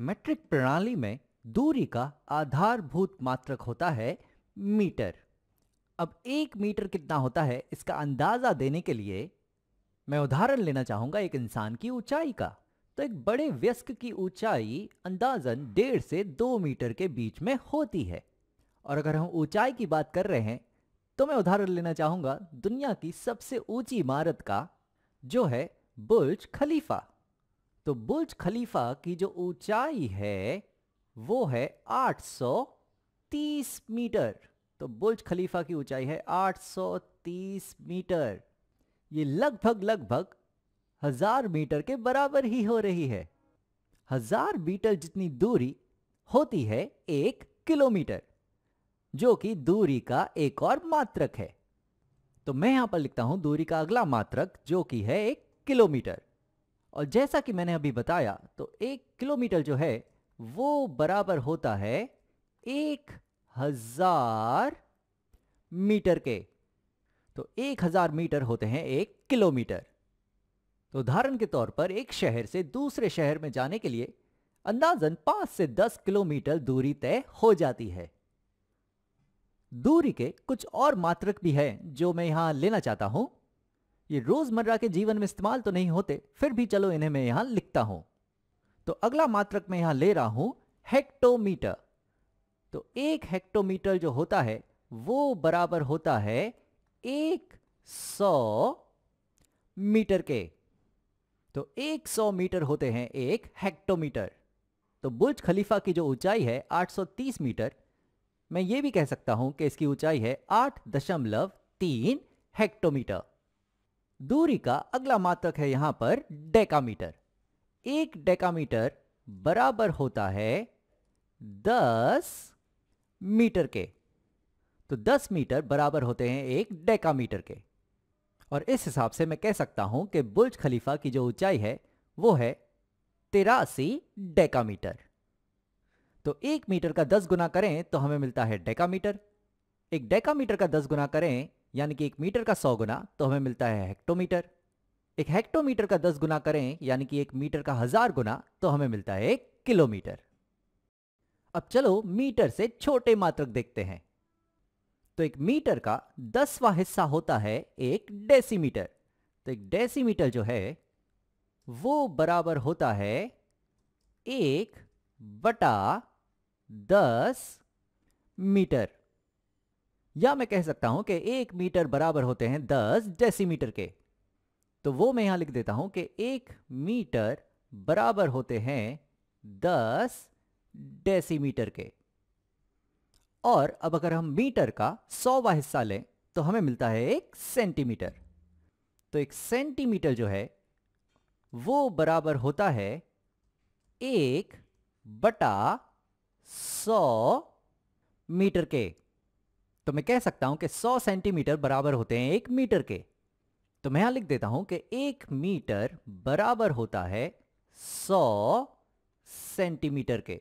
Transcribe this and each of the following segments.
metric प्रणाली में दूरी का आधारभूत मात्रक होता है मीटर अब एक मीटर कितना होता है इसका अंदाजा देने के लिए मैं उदाहरण लेना चाहूंगा एक इंसान की ऊंचाई का तो एक बड़े व्यस्क की ऊंचाई अंदाजन डेढ़ से दो मीटर के बीच में होती है और अगर हम ऊंचाई की बात कर रहे हैं तो मैं उदाहरण लेना चाहूंगा दुनिया की सबसे ऊंची इमारत का जो है बुर्ज खलीफा तो बुर्ज खलीफा की जो ऊंचाई है वो है 830 मीटर तो बुर्ज खलीफा की ऊंचाई है 830 मीटर ये लगभग लगभग हजार मीटर के बराबर ही हो रही है हजार मीटर जितनी दूरी होती है एक किलोमीटर जो कि दूरी का एक और मात्रक है तो मैं यहां पर लिखता हूं दूरी का अगला मात्रक जो कि है एक किलोमीटर और जैसा कि मैंने अभी बताया तो एक किलोमीटर जो है वो बराबर होता है एक हजार मीटर के तो एक हजार मीटर होते हैं एक किलोमीटर तो उदाहरण के तौर पर एक शहर से दूसरे शहर में जाने के लिए अंदाजन पांच से दस किलोमीटर दूरी तय हो जाती है दूरी के कुछ और मात्रक भी हैं जो मैं यहां लेना चाहता हूं ये रोजमर्रा के जीवन में इस्तेमाल तो नहीं होते फिर भी चलो इन्हें मैं यहां लिखता हूं तो अगला मात्रक मैं यहां ले रहा हूं हेक्टोमीटर तो एक हेक्टोमीटर जो होता है वो बराबर होता है एक सौ मीटर के तो एक सौ मीटर होते हैं एक हेक्टोमीटर तो बुर्ज खलीफा की जो ऊंचाई है 830 मीटर मैं ये भी कह सकता हूं कि इसकी ऊंचाई है आठ दशमलव तीन हेक्टोमीटर दूरी का अगला मात्रक है यहां पर डेकामीटर एक डेकामीटर बराबर होता है दस मीटर के तो दस मीटर बराबर होते हैं एक डेकामीटर के और इस हिसाब से मैं कह सकता हूं कि बुर्ज खलीफा की जो ऊंचाई है वो है तिरासी डेकामीटर तो एक मीटर का दस गुना करें तो हमें मिलता है डेकामीटर एक डेकामीटर का दस गुना करें यानी कि एक मीटर का सौ गुना तो हमें मिलता है हेक्टोमीटर एक हेक्टोमीटर का दस गुना करें यानी कि एक मीटर का हजार गुना तो हमें मिलता है एक किलोमीटर अब चलो मीटर से छोटे मात्रक देखते हैं तो एक मीटर का दसवा हिस्सा होता है एक डेसीमीटर तो एक डेसीमीटर जो है वो बराबर होता है एक बटा दस मीटर या मैं कह सकता हूं कि एक मीटर बराबर होते हैं दस डेसीमीटर के तो वो मैं यहां लिख देता हूं कि एक मीटर बराबर होते हैं दस डेसीमीटर के और अब अगर हम मीटर का सौवा हिस्सा लें तो हमें मिलता है एक सेंटीमीटर तो एक सेंटीमीटर जो है वो बराबर होता है एक बटा सौ मीटर के तो मैं कह सकता हूं कि 100 सेंटीमीटर बराबर होते हैं एक मीटर के तो मैं यहां लिख देता हूं कि एक मीटर बराबर होता है 100 सेंटीमीटर के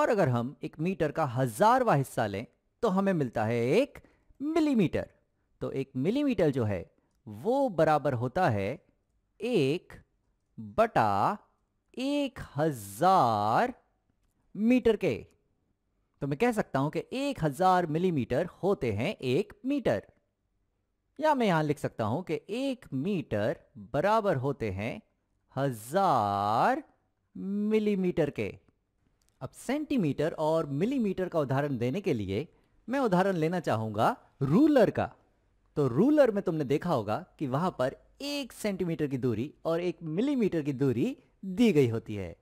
और अगर हम एक मीटर का हजारवा हिस्सा लें तो हमें मिलता है एक मिलीमीटर तो एक मिलीमीटर जो है वो बराबर होता है एक बटा एक हजार मीटर के तो मैं कह सकता हूं कि 1000 मिलीमीटर होते हैं एक मीटर या मैं यहां लिख सकता हूं कि एक मीटर बराबर होते हैं हजार मिलीमीटर के अब सेंटीमीटर और मिलीमीटर का उदाहरण देने के लिए मैं उदाहरण लेना चाहूंगा रूलर का तो रूलर में तुमने देखा होगा कि वहां पर एक सेंटीमीटर की दूरी और एक मिलीमीटर की दूरी दी गई होती है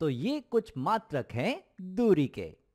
तो ये कुछ मात्रक हैं दूरी के